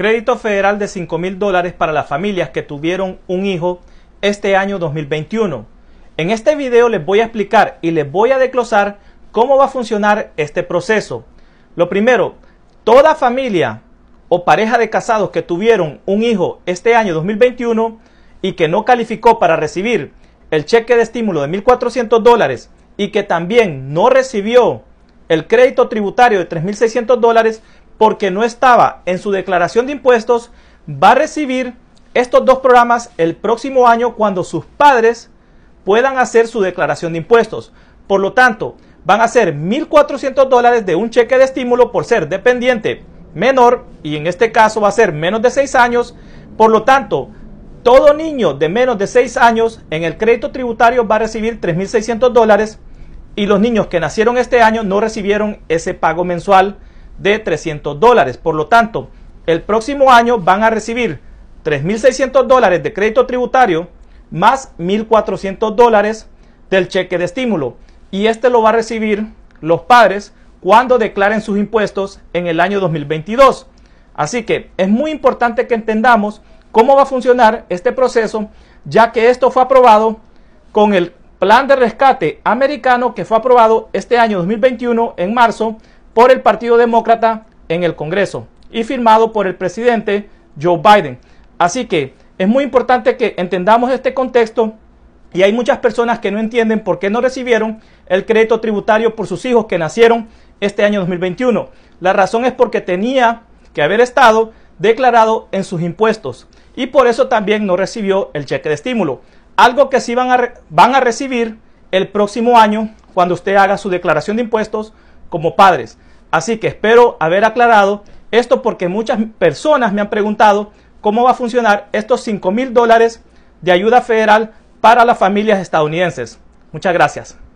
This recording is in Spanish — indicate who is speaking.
Speaker 1: Crédito federal de 5 mil dólares para las familias que tuvieron un hijo este año 2021. En este video les voy a explicar y les voy a desglosar cómo va a funcionar este proceso. Lo primero, toda familia o pareja de casados que tuvieron un hijo este año 2021 y que no calificó para recibir el cheque de estímulo de 1.400 dólares y que también no recibió el crédito tributario de 3.600 dólares, porque no estaba en su declaración de impuestos, va a recibir estos dos programas el próximo año cuando sus padres puedan hacer su declaración de impuestos. Por lo tanto, van a ser 1.400 dólares de un cheque de estímulo por ser dependiente menor, y en este caso va a ser menos de 6 años. Por lo tanto, todo niño de menos de 6 años en el crédito tributario va a recibir 3.600 dólares y los niños que nacieron este año no recibieron ese pago mensual de 300 dólares. Por lo tanto, el próximo año van a recibir 3.600 dólares de crédito tributario más 1.400 dólares del cheque de estímulo. Y este lo va a recibir los padres cuando declaren sus impuestos en el año 2022. Así que es muy importante que entendamos cómo va a funcionar este proceso, ya que esto fue aprobado con el plan de rescate americano que fue aprobado este año 2021 en marzo por el Partido Demócrata en el Congreso y firmado por el presidente Joe Biden. Así que es muy importante que entendamos este contexto y hay muchas personas que no entienden por qué no recibieron el crédito tributario por sus hijos que nacieron este año 2021. La razón es porque tenía que haber estado declarado en sus impuestos y por eso también no recibió el cheque de estímulo, algo que sí van a, van a recibir el próximo año cuando usted haga su declaración de impuestos como padres. Así que espero haber aclarado esto porque muchas personas me han preguntado cómo va a funcionar estos 5 mil dólares de ayuda federal para las familias estadounidenses. Muchas gracias.